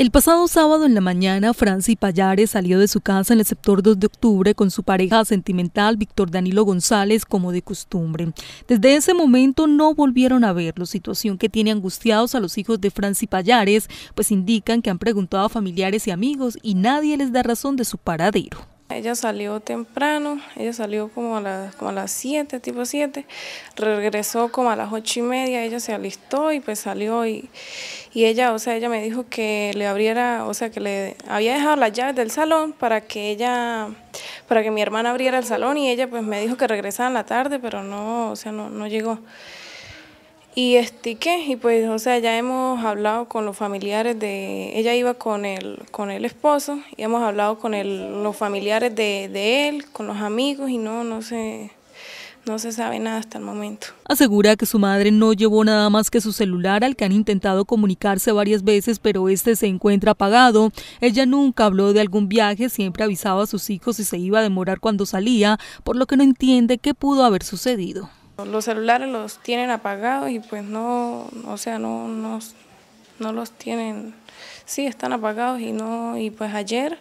El pasado sábado en la mañana, Franci Payares salió de su casa en el sector 2 de octubre con su pareja sentimental Víctor Danilo González, como de costumbre. Desde ese momento no volvieron a verlo, situación que tiene angustiados a los hijos de Franci Payares, pues indican que han preguntado a familiares y amigos y nadie les da razón de su paradero ella salió temprano, ella salió como a las, como a las 7, tipo 7, regresó como a las 8 y media, ella se alistó y pues salió y, y ella, o sea, ella me dijo que le abriera, o sea, que le había dejado las llaves del salón para que ella, para que mi hermana abriera el salón y ella pues me dijo que regresaba en la tarde, pero no, o sea, no, no llegó. Y este, ¿qué? Y pues, o sea, ya hemos hablado con los familiares de... Ella iba con el, con el esposo y hemos hablado con los familiares de, él, con los amigos y no, no sé... No se sabe nada hasta el momento. Asegura que su madre no llevó nada más que su celular al que han intentado comunicarse varias veces, pero este se encuentra apagado. Ella nunca habló de algún viaje, siempre avisaba a sus hijos si se iba a demorar cuando salía, por lo que no entiende qué pudo haber sucedido. Los celulares los tienen apagados y pues no, o sea, no, no, no los tienen, sí, están apagados y no, y pues ayer,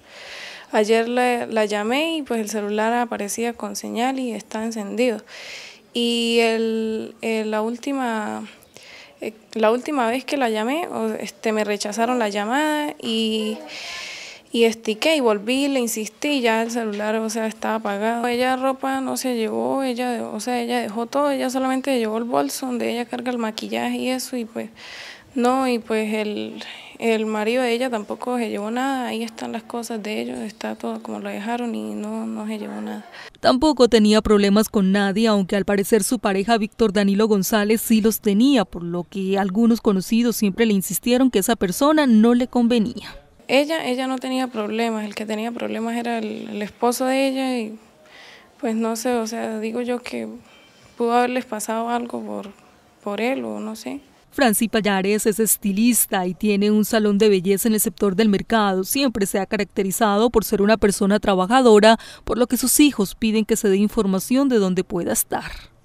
ayer la llamé y pues el celular aparecía con señal y está encendido. Y eh, la última eh, la última vez que la llamé, este, me rechazaron la llamada y y estiqué y volví, le insistí, ya el celular, o sea, estaba apagado. Ella ropa no se llevó, ella, o sea, ella dejó todo, ella solamente llevó el bolso donde ella carga el maquillaje y eso, y pues no, y pues el, el marido de ella tampoco se llevó nada, ahí están las cosas de ellos, está todo como lo dejaron y no, no se llevó nada. Tampoco tenía problemas con nadie, aunque al parecer su pareja Víctor Danilo González sí los tenía, por lo que algunos conocidos siempre le insistieron que esa persona no le convenía ella, ella no tenía problemas, el que tenía problemas era el, esposo de ella y pues no sé, o sea, digo yo que pudo haberles pasado algo por, por él o no sé. Franci Payares es estilista y tiene un salón de belleza en el sector del mercado. Siempre se ha caracterizado por ser una persona trabajadora, por lo que sus hijos piden que se dé información de dónde pueda estar.